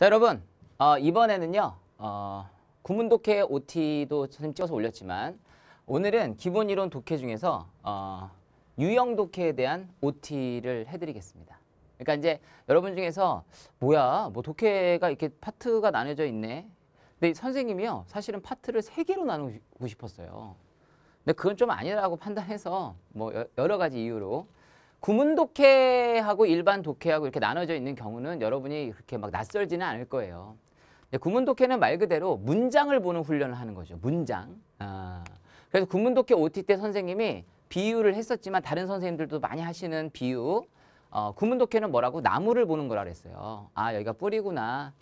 자 여러분 어, 이번에는요 어, 구문 독해 OT도 선생님 찍어서 올렸지만 오늘은 기본 이론 독해 중에서 어, 유형 독해에 대한 OT를 해드리겠습니다. 그러니까 이제 여러분 중에서 뭐야 뭐 독해가 이렇게 파트가 나눠져 있네. 근데 선생님이요 사실은 파트를 세 개로 나누고 싶었어요. 근데 그건 좀 아니라고 판단해서 뭐 여러 가지 이유로 구문 독해하고 일반 독해하고 이렇게 나눠져 있는 경우는 여러분이 그렇게 막 낯설지는 않을 거예요. 구문 독해는 말 그대로 문장을 보는 훈련을 하는 거죠. 문장. 아. 그래서 구문 독해 OT 때 선생님이 비유를 했었지만 다른 선생님들도 많이 하시는 비유. 어, 구문 독해는 뭐라고? 나무를 보는 거라 그랬어요. 아, 여기가 뿌리구나.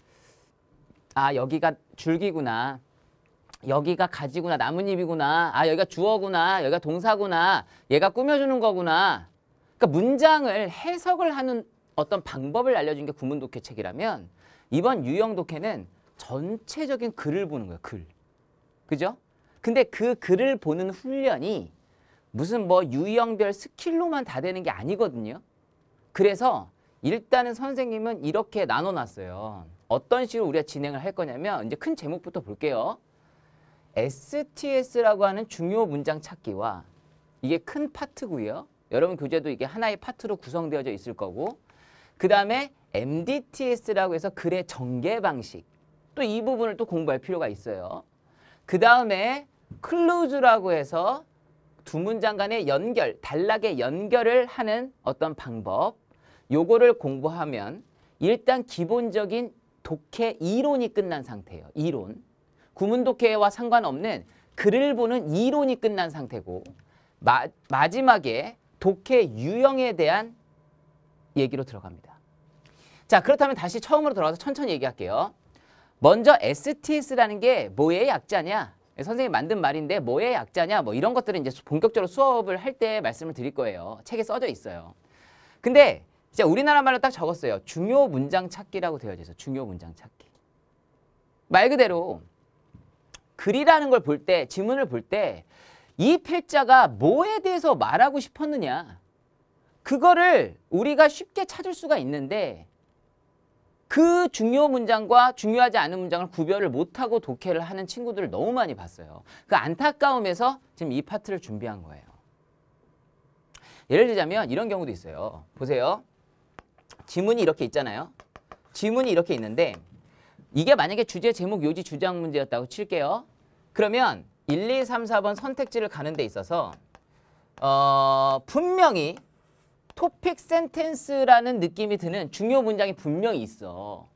아, 여기가 줄기구나. 여기가 가지구나. 나뭇잎이구나. 아, 여기가 주어구나. 여기가 동사구나. 얘가 꾸며주는 거구나. 그러니까 문장을 해석을 하는 어떤 방법을 알려준 게 구문 독해 책이라면 이번 유형 독해는 전체적인 글을 보는 거예요. 글. 그죠? 근데 그 글을 보는 훈련이 무슨 뭐 유형별 스킬로만 다 되는 게 아니거든요. 그래서 일단은 선생님은 이렇게 나눠놨어요. 어떤 식으로 우리가 진행을 할 거냐면 이제 큰 제목부터 볼게요. STS라고 하는 중요 문장 찾기와 이게 큰 파트고요. 여러분 교재도 이게 하나의 파트로 구성되어져 있을 거고 그 다음에 MDTS라고 해서 글의 전개 방식 또 이 부분을 또 공부할 필요가 있어요. 그 다음에 클로즈라고 해서 두 문장 간의 연결, 단락의 연결을 하는 어떤 방법 요거를 공부하면 일단 기본적인 독해 이론이 끝난 상태예요. 이론. 구문 독해와 상관없는 글을 보는 이론이 끝난 상태고 마, 마지막에 독해 유형에 대한 얘기로 들어갑니다. 자 그렇다면 다시 처음으로 돌아가서 천천히 얘기할게요. 먼저 STS라는 게 뭐의 약자냐? 선생님이 만든 말인데 뭐의 약자냐? 뭐 이런 것들은 이제 본격적으로 수업을 할 때 말씀을 드릴 거예요. 책에 써져 있어요. 근데 진짜 우리나라 말로 딱 적었어요. 중요 문장 찾기라고 되어져 있어. 중요 문장 찾기. 말 그대로 글이라는 걸 볼 때, 지문을 볼때 이 필자가 뭐에 대해서 말하고 싶었느냐 그거를 우리가 쉽게 찾을 수가 있는데 그 중요 문장과 중요하지 않은 문장을 구별을 못하고 독해를 하는 친구들을 너무 많이 봤어요. 그 안타까움에서 지금 이 파트를 준비한 거예요. 예를 들자면 이런 경우도 있어요. 보세요. 지문이 이렇게 있잖아요. 지문이 이렇게 있는데 이게 만약에 주제 제목 요지 주장 문제였다고 칠게요. 그러면 1, 2, 3, 4번 선택지를 가는 데 있어서 어, 분명히 토픽 센텐스라는 느낌이 드는 중요 문장이 분명히 있어.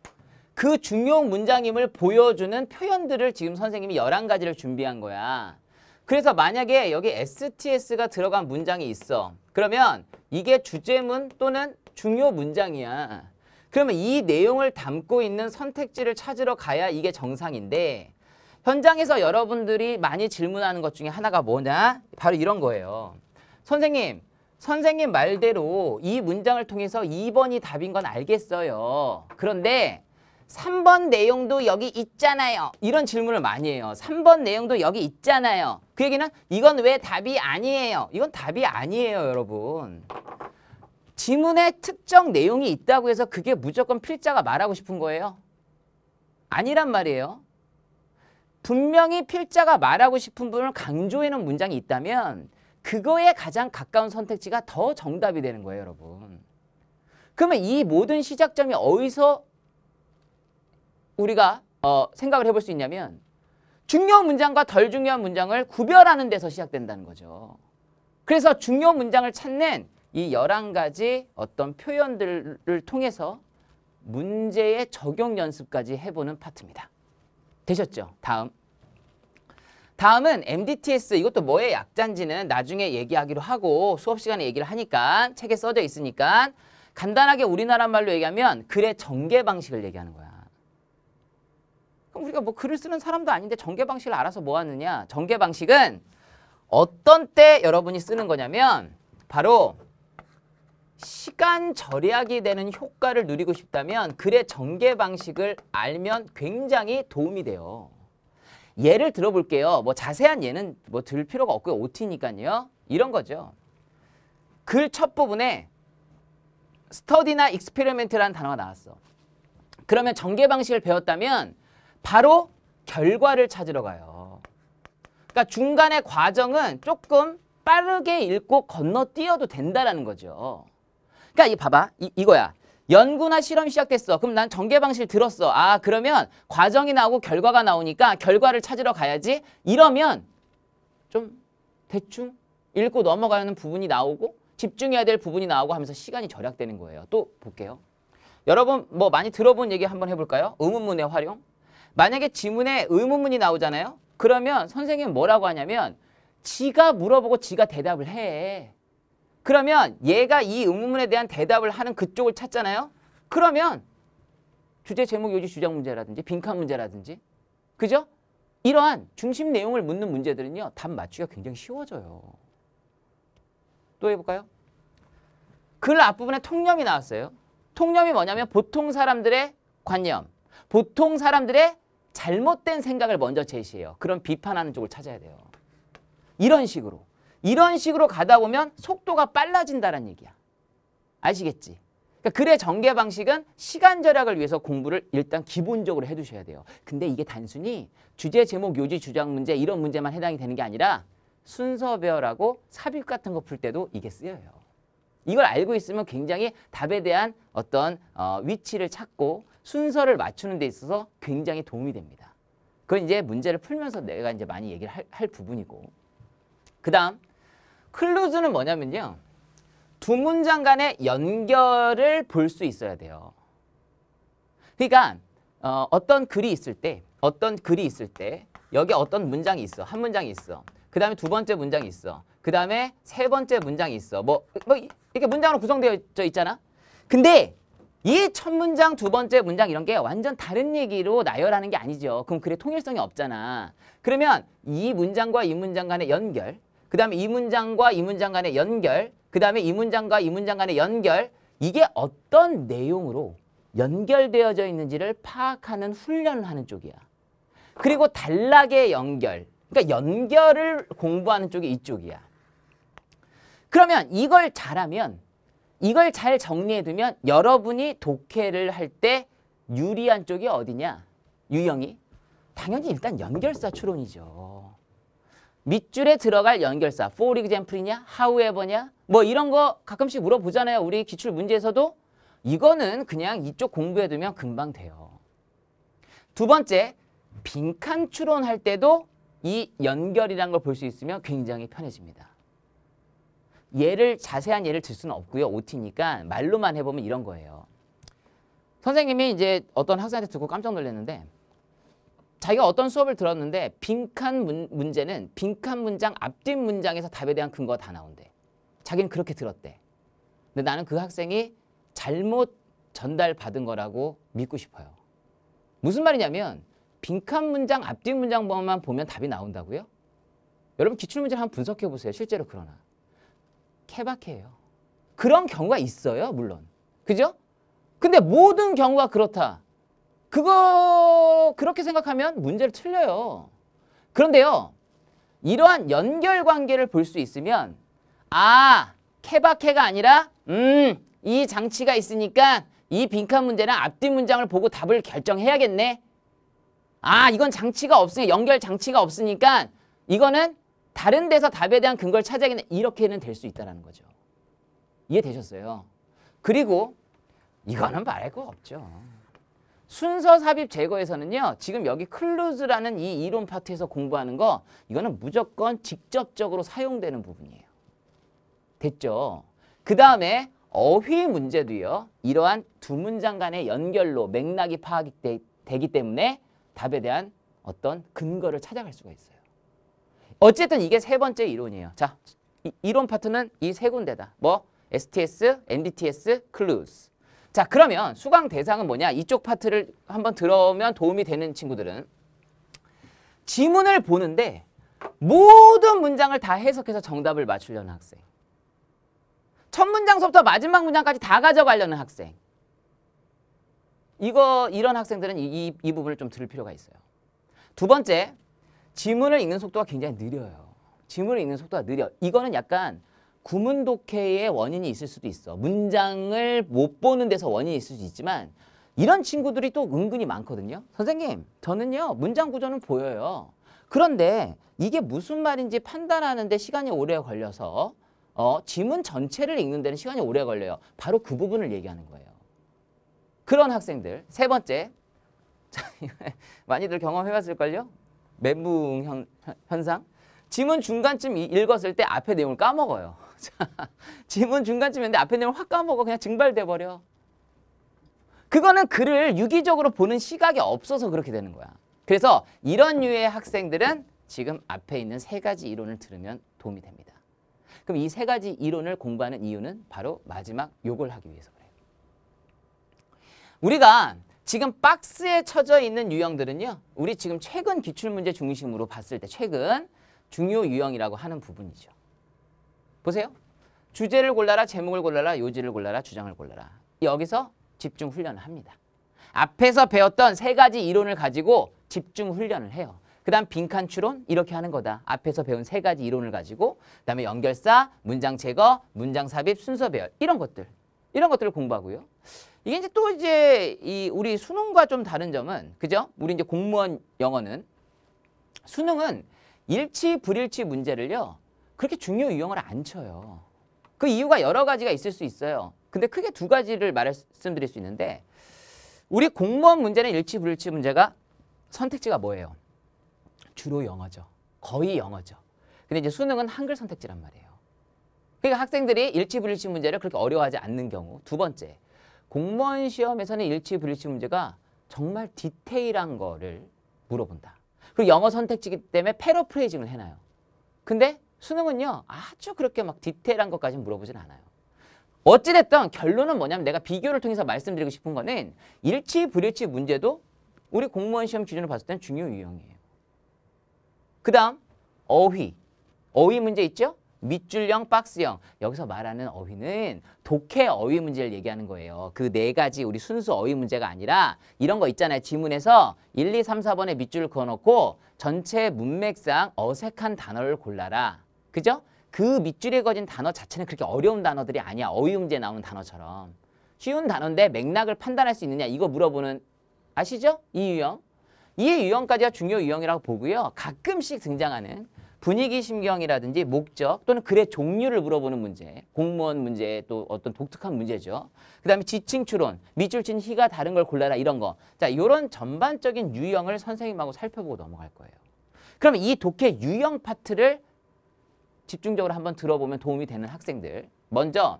그 중요 문장임을 보여주는 표현들을 지금 선생님이 1 1 가지를 준비한 거야. 그래서 만약에 여기 STS가 들어간 문장이 있어. 그러면 이게 주제문 또는 중요 문장이야. 그러면 이 내용을 담고 있는 선택지를 찾으러 가야 이게 정상인데 현장에서 여러분들이 많이 질문하는 것 중에 하나가 뭐냐? 바로 이런 거예요. 선생님, 선생님 말대로 이 문장을 통해서 2번이 답인 건 알겠어요. 그런데 3번 내용도 여기 있잖아요. 이런 질문을 많이 해요. 3번 내용도 여기 있잖아요. 그 얘기는 이건 왜 답이 아니에요. 이건 답이 아니에요, 여러분. 지문에 특정 내용이 있다고 해서 그게 무조건 필자가 말하고 싶은 거예요? 아니란 말이에요. 분명히 필자가 말하고 싶은 부분을 강조해놓은 문장이 있다면 그거에 가장 가까운 선택지가 더 정답이 되는 거예요, 여러분. 그러면 이 모든 시작점이 어디서 우리가 어, 생각을 해볼 수 있냐면 중요한 문장과 덜 중요한 문장을 구별하는 데서 시작된다는 거죠. 그래서 중요한 문장을 찾는 이 열한 가지 어떤 표현들을 통해서 문제의 적용 연습까지 해보는 파트입니다. 되셨죠? 다음. 다음은 MDTS 이것도 뭐의 약자인지는 나중에 얘기하기로 하고 수업 시간에 얘기를 하니까 책에 써져 있으니까 간단하게 우리나라 말로 얘기하면 글의 전개 방식을 얘기하는 거야. 그럼 우리가 뭐 글을 쓰는 사람도 아닌데 전개 방식을 알아서 뭐 하느냐? 전개 방식은 어떤 때 여러분이 쓰는 거냐면 바로 시간 절약이 되는 효과를 누리고 싶다면 글의 전개 방식을 알면 굉장히 도움이 돼요. 예를 들어볼게요. 뭐 자세한 예는 뭐 들 필요가 없고요. OT니까요. 이런 거죠. 글 첫 부분에 스터디나 익스페리멘트라는 단어가 나왔어. 그러면 전개 방식을 배웠다면 바로 결과를 찾으러 가요. 그러니까 중간의 과정은 조금 빠르게 읽고 건너뛰어도 된다라는 거죠. 그러니까 이 봐봐 이, 이거야. 연구나 실험 시작됐어. 그럼 난 전개 방식을 들었어. 아 그러면 과정이 나오고 결과가 나오니까 결과를 찾으러 가야지. 이러면 좀 대충 읽고 넘어가는 부분이 나오고 집중해야 될 부분이 나오고 하면서 시간이 절약되는 거예요. 또 볼게요. 여러분 뭐 많이 들어본 얘기 한번 해볼까요? 의문문의 활용. 만약에 지문에 의문문이 나오잖아요. 그러면 선생님 뭐라고 하냐면 지가 물어보고 지가 대답을 해. 그러면 얘가 이 의문문에 대한 대답을 하는 그쪽을 찾잖아요. 그러면 주제 제목 요지 주장 문제라든지 빈칸 문제라든지 그죠? 이러한 중심 내용을 묻는 문제들은요. 답 맞추기가 굉장히 쉬워져요. 또 해볼까요? 글 앞부분에 통념이 나왔어요. 통념이 뭐냐면 보통 사람들의 관념, 보통 사람들의 잘못된 생각을 먼저 제시해요. 그런 비판하는 쪽을 찾아야 돼요. 이런 식으로. 이런 식으로 가다 보면 속도가 빨라진다는 얘기야. 아시겠지? 그러니까 글의 전개 방식은 시간 절약을 위해서 공부를 일단 기본적으로 해두셔야 돼요. 근데 이게 단순히 주제, 제목, 요지, 주장 문제 이런 문제만 해당이 되는 게 아니라 순서배열하고 삽입 같은 거 풀 때도 이게 쓰여요. 이걸 알고 있으면 굉장히 답에 대한 어떤 어, 위치를 찾고 순서를 맞추는 데 있어서 굉장히 도움이 됩니다. 그건 이제 문제를 풀면서 내가 이제 많이 얘기를 할, 할 부분이고. 그 다음 클로즈는 뭐냐면요. 두 문장 간의 연결을 볼 수 있어야 돼요. 그러니까 어, 어떤 글이 있을 때 어떤 글이 있을 때 여기 어떤 문장이 있어. 한 문장이 있어. 그 다음에 두 번째 문장이 있어. 그 다음에 세 번째 문장이 있어. 뭐, 뭐 이렇게 문장으로 구성되어 있잖아. 근데 이 첫 문장, 두 번째 문장 이런 게 완전 다른 얘기로 나열하는 게 아니죠. 그럼 글의 통일성이 없잖아. 그러면 이 문장과 이 문장 간의 연결 그 다음에 이 문장과 이 문장 간의 연결, 그 다음에 이 문장과 이 문장 간의 연결, 이게 어떤 내용으로 연결되어져 있는지를 파악하는 훈련을 하는 쪽이야. 그리고 단락의 연결, 그러니까 연결을 공부하는 쪽이 이쪽이야. 그러면 이걸 잘하면, 이걸 잘 정리해두면 여러분이 독해를 할 때 유리한 쪽이 어디냐? 유형이? 당연히 일단 연결사 추론이죠. 밑줄에 들어갈 연결사 for example이냐 however냐 뭐 이런 거 가끔씩 물어보잖아요. 우리 기출 문제에서도 이거는 그냥 이쪽 공부해두면 금방 돼요. 두 번째 빈칸 추론할 때도 이연결이란걸 볼 수 있으면 굉장히 편해집니다. 예를 자세한 예를 들 수는 없고요. OT니까 말로만 해보면 이런 거예요. 선생님이 이제 어떤 학생한테 듣고 깜짝 놀랐는데 자기가 어떤 수업을 들었는데 빈칸 문, 문제는 빈칸 문장 앞뒷 문장에서 답에 대한 근거가 다 나온대. 자기는 그렇게 들었대. 근데 나는 그 학생이 잘못 전달받은 거라고 믿고 싶어요. 무슨 말이냐면 빈칸 문장 앞뒷 문장만 보면 답이 나온다고요? 여러분 기출문제를 한번 분석해 보세요. 실제로 그러나. 케바케예요. 그런 경우가 있어요. 물론. 그죠? 근데 모든 경우가 그렇다. 그거 그렇게 생각하면 문제를 틀려요. 그런데요. 이러한 연결 관계를 볼 수 있으면 아, 케바케가 아니라 음, 이 장치가 있으니까 이 빈칸 문제는 앞뒤 문장을 보고 답을 결정해야겠네. 아, 이건 장치가 없으니 연결 장치가 없으니까 이거는 다른 데서 답에 대한 근거를 찾아야겠네. 이렇게는 될 수 있다는 거죠. 이해되셨어요? 그리고 이거는 말할 거 없죠. 순서 삽입 제거에서는요. 지금 여기 클루즈라는 이 이론 파트에서 공부하는 거 이거는 무조건 직접적으로 사용되는 부분이에요. 됐죠? 그 다음에 어휘 문제도요. 이러한 두 문장 간의 연결로 맥락이 파악이 되, 되기 때문에 답에 대한 어떤 근거를 찾아갈 수가 있어요. 어쨌든 이게 세 번째 이론이에요. 자, 이, 이론 파트는 이 세 군데다. 뭐? STS, n d t s 클루즈. 자 그러면 수강 대상은 뭐냐 이쪽 파트를 한번 들어오면 도움이 되는 친구들은 지문을 보는데 모든 문장을 다 해석해서 정답을 맞추려는 학생 첫 문장서부터 마지막 문장까지 다 가져가려는 학생 이거 이런 학생들은 이, 이, 이 부분을 좀 들을 필요가 있어요 두 번째 지문을 읽는 속도가 굉장히 느려요 지문을 읽는 속도가 느려 이거는 약간 구문독해의 원인이 있을 수도 있어. 문장을 못 보는 데서 원인이 있을 수 있지만 이런 친구들이 또 은근히 많거든요. 선생님, 저는요. 문장 구조는 보여요. 그런데 이게 무슨 말인지 판단하는데 시간이 오래 걸려서 어, 지문 전체를 읽는 데는 시간이 오래 걸려요. 바로 그 부분을 얘기하는 거예요. 그런 학생들. 세 번째. 많이들 경험해봤을걸요? 멘붕 현, 상 지문 중간쯤 읽었을 때 앞에 내용을 까먹어요. 자, 지문 중간쯤인데 앞에 내면 확 까먹어 그냥 증발돼 버려. 그거는 글을 유기적으로 보는 시각이 없어서 그렇게 되는 거야. 그래서 이런 류의 학생들은 지금 앞에 있는 세 가지 이론을 들으면 도움이 됩니다. 그럼 이 세 가지 이론을 공부하는 이유는 바로 마지막 욕을 하기 위해서 그래요. 우리가 지금 박스에 쳐져 있는 유형들은요. 우리 지금 최근 기출문제 중심으로 봤을 때 최근 중요 유형이라고 하는 부분이죠. 보세요. 주제를 골라라, 제목을 골라라, 요지를 골라라, 주장을 골라라. 여기서 집중 훈련을 합니다. 앞에서 배웠던 세 가지 이론을 가지고 집중 훈련을 해요. 그 다음 빈칸 추론 이렇게 하는 거다. 앞에서 배운 세 가지 이론을 가지고 그 다음에 연결사, 문장 제거, 문장 삽입, 순서 배열 이런 것들 이런 것들을 공부하고요. 이게 이제 또 이제 이 우리 수능과 좀 다른 점은 그죠? 우리 이제 공무원 영어는 수능은 일치 불일치 문제를요. 그렇게 중요 유형을 안 쳐요. 그 이유가 여러 가지가 있을 수 있어요. 근데 크게 두 가지를 말씀드릴 수 있는데 우리 공무원 문제는 일치불일치 문제가 선택지가 뭐예요? 주로 영어죠. 거의 영어죠. 근데 이제 수능은 한글 선택지란 말이에요. 그러니까 학생들이 일치불일치 문제를 그렇게 어려워하지 않는 경우 두 번째 공무원 시험에서는 일치불일치 문제가 정말 디테일한 거를 물어본다. 그리고 영어 선택지기 때문에 패러프레이징을 해놔요. 근데 수능은요. 아주 그렇게 막 디테일한 것까지 물어보진 않아요. 어찌됐든 결론은 뭐냐면 내가 비교를 통해서 말씀드리고 싶은 거는 일치 불일치 문제도 우리 공무원 시험 기준으로 봤을 때는 중요 유형이에요. 그 다음 어휘. 어휘 문제 있죠? 밑줄형, 박스형. 여기서 말하는 어휘는 독해 어휘 문제를 얘기하는 거예요. 그 네 가지 우리 순수 어휘 문제가 아니라 이런 거 있잖아요. 지문에서 1, 2, 3, 4번에 밑줄을 그어놓고 전체 문맥상 어색한 단어를 골라라. 그죠? 그 밑줄에 거진 단어 자체는 그렇게 어려운 단어들이 아니야. 어휘음제 나오는 단어처럼. 쉬운 단어인데 맥락을 판단할 수 있느냐 이거 물어보는 아시죠? 이 유형. 이 유형까지가 중요 유형이라고 보고요. 가끔씩 등장하는 분위기 심경이라든지 목적 또는 글의 종류를 물어보는 문제, 공무원 문제 또 어떤 독특한 문제죠. 그다음에 지칭 추론, 밑줄 친 희가 다른 걸 골라라 이런 거. 자, 이런 전반적인 유형을 선생님하고 살펴보고 넘어갈 거예요. 그러이 독해 유형 파트를 집중적으로 한번 들어보면 도움이 되는 학생들. 먼저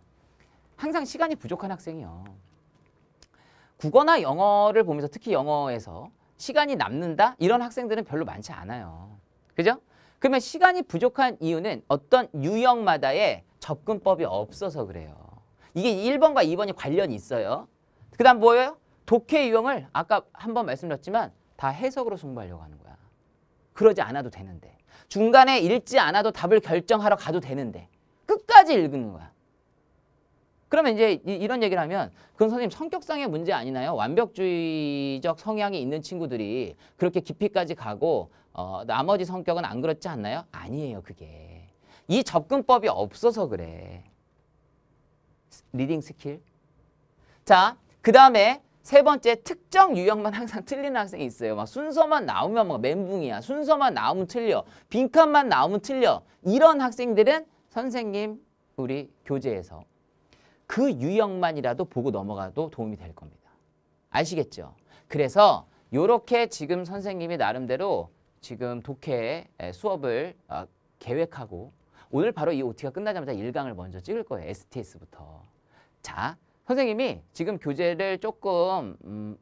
항상 시간이 부족한 학생이요. 국어나 영어를 보면서 특히 영어에서 시간이 남는다? 이런 학생들은 별로 많지 않아요. 그죠? 그러면 시간이 부족한 이유는 어떤 유형마다의 접근법이 없어서 그래요. 이게 1번과 2번이 관련이 있어요. 그 다음 뭐예요? 독해 유형을 아까 한번 말씀드렸지만 다 해석으로 승부하려고 하는 거야. 그러지 않아도 되는데 중간에 읽지 않아도 답을 결정하러 가도 되는데 끝까지 읽는 거야. 그러면 이제 이, 런 얘기를 하면 그건 선생님 성격상의 문제 아니나요? 완벽주의적 성향이 있는 친구들이 그렇게 깊이까지 가고 어, 나머지 성격은 안 그렇지 않나요? 아니에요 그게. 이 접근법이 없어서 그래. 리딩 스킬. 자, 그 다음에 세 번째 특정 유형만 항상 틀리는 학생이 있어요. 막 순서만 나오면 막 멘붕이야. 순서만 나오면 틀려. 빈칸만 나오면 틀려. 이런 학생들은 선생님 우리 교재에서 그 유형만이라도 보고 넘어가도 도움이 될 겁니다. 아시겠죠? 그래서 이렇게 지금 선생님이 나름대로 지금 독해 수업을 어, 계획하고 오늘 바로 이 OT가 끝나자마자 일강을 먼저 찍을 거예요. STS부터. 자, 선생님이 지금 교재를 조금 음,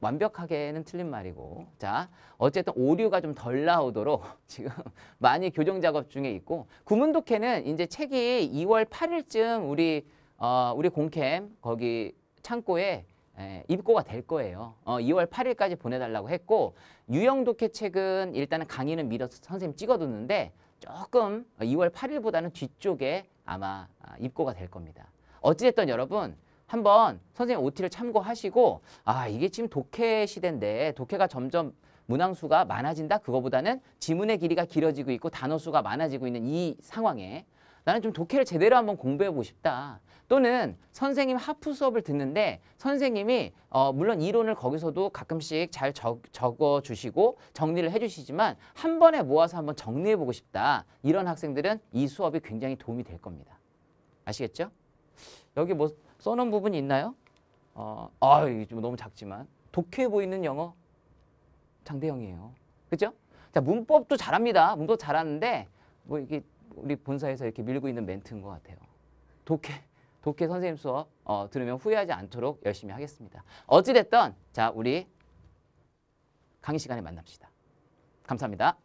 완벽하게는 틀린 말이고 자 어쨌든 오류가 좀 덜 나오도록 지금 많이 교정 작업 중에 있고 구문독해는 이제 책이 2월 8일쯤 우리 어, 우리 공캠 거기 창고에 에, 입고가 될 거예요. 어, 2월 8일까지 보내달라고 했고 유형 독해 책은 일단은 강의는 미뤄서 선생님 찍어뒀는데 조금 2월 8일보다는 뒤쪽에 아마 아, 입고가 될 겁니다. 어찌됐든 여러분 한번 선생님 OT를 참고하시고 아 이게 지금 독해 시대인데 독해가 점점 문항수가 많아진다? 그거보다는 지문의 길이가 길어지고 있고 단어수가 많아지고 있는 이 상황에 나는 좀 독해를 제대로 한번 공부해보고 싶다. 또는 선생님 하프 수업을 듣는데 선생님이 어, 물론 이론을 거기서도 가끔씩 잘 적, 적어주시고 정리를 해주시지만 한 번에 모아서 한번 정리해보고 싶다. 이런 학생들은 이 수업이 굉장히 도움이 될 겁니다. 아시겠죠? 여기 뭐 써놓은 부분이 있나요? 어, 아, 좀 너무 작지만 독해 보이는 영어 장대영이에요. 그죠? 자, 문법도 잘합니다. 문법 잘하는데 뭐 이게 우리 본사에서 이렇게 밀고 있는 멘트인 것 같아요. 독해, 독해 선생님 수업 어, 들으면 후회하지 않도록 열심히 하겠습니다. 어찌됐던 자, 우리 강의 시간에 만납시다. 감사합니다.